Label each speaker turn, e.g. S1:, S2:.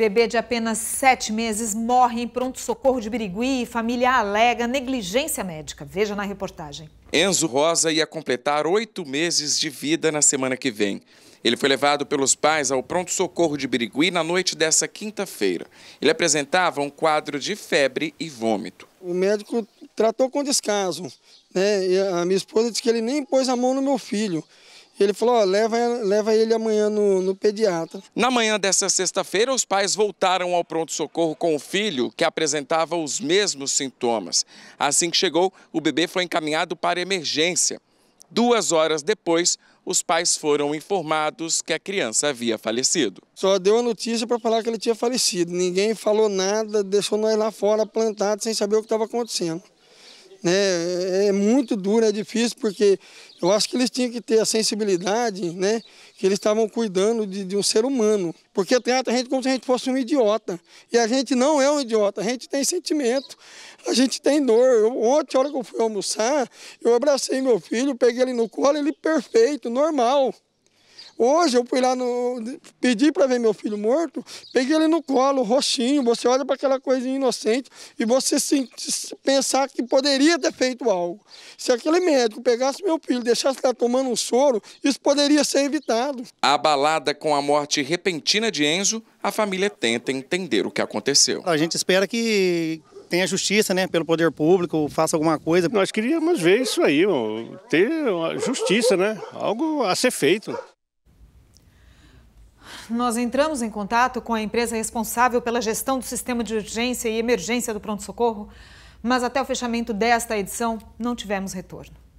S1: Bebê de apenas sete meses morre em pronto-socorro de Birigui e família alega negligência médica. Veja na reportagem.
S2: Enzo Rosa ia completar oito meses de vida na semana que vem. Ele foi levado pelos pais ao pronto-socorro de Birigui na noite dessa quinta-feira. Ele apresentava um quadro de febre e vômito.
S3: O médico tratou com descaso. Né? a minha esposa disse que ele nem pôs a mão no meu filho. Ele falou, ó, leva, leva ele amanhã no, no pediatra.
S2: Na manhã dessa sexta-feira, os pais voltaram ao pronto-socorro com o filho, que apresentava os mesmos sintomas. Assim que chegou, o bebê foi encaminhado para emergência. Duas horas depois, os pais foram informados que a criança havia falecido.
S3: Só deu a notícia para falar que ele tinha falecido. Ninguém falou nada, deixou nós lá fora plantados sem saber o que estava acontecendo. Né? É, é muito duro, é difícil, porque eu acho que eles tinham que ter a sensibilidade, né? Que eles estavam cuidando de, de, um ser humano. Porque trata a gente como se a gente fosse um idiota. E a gente não é um idiota, a gente tem sentimento, a gente tem dor. Eu, ontem, a hora que eu fui almoçar, eu abracei meu filho, peguei ele no colo, ele perfeito, normal. Hoje eu fui lá no. pedi para ver meu filho morto, peguei ele no colo, roxinho. Você olha para aquela coisinha inocente e você se, se, pensar que poderia ter feito algo. Se aquele médico pegasse meu filho, deixasse estar tomando um soro, isso poderia ser evitado.
S2: Abalada com a morte repentina de Enzo, a família tenta entender o que aconteceu.
S3: A gente espera que tenha justiça, né, pelo poder público, faça alguma coisa. Nós queríamos ver isso aí, ter justiça, né, algo a ser feito
S1: nós entramos em contato com a empresa responsável pela gestão do sistema de urgência e emergência do pronto-socorro, mas até o fechamento desta edição não tivemos retorno.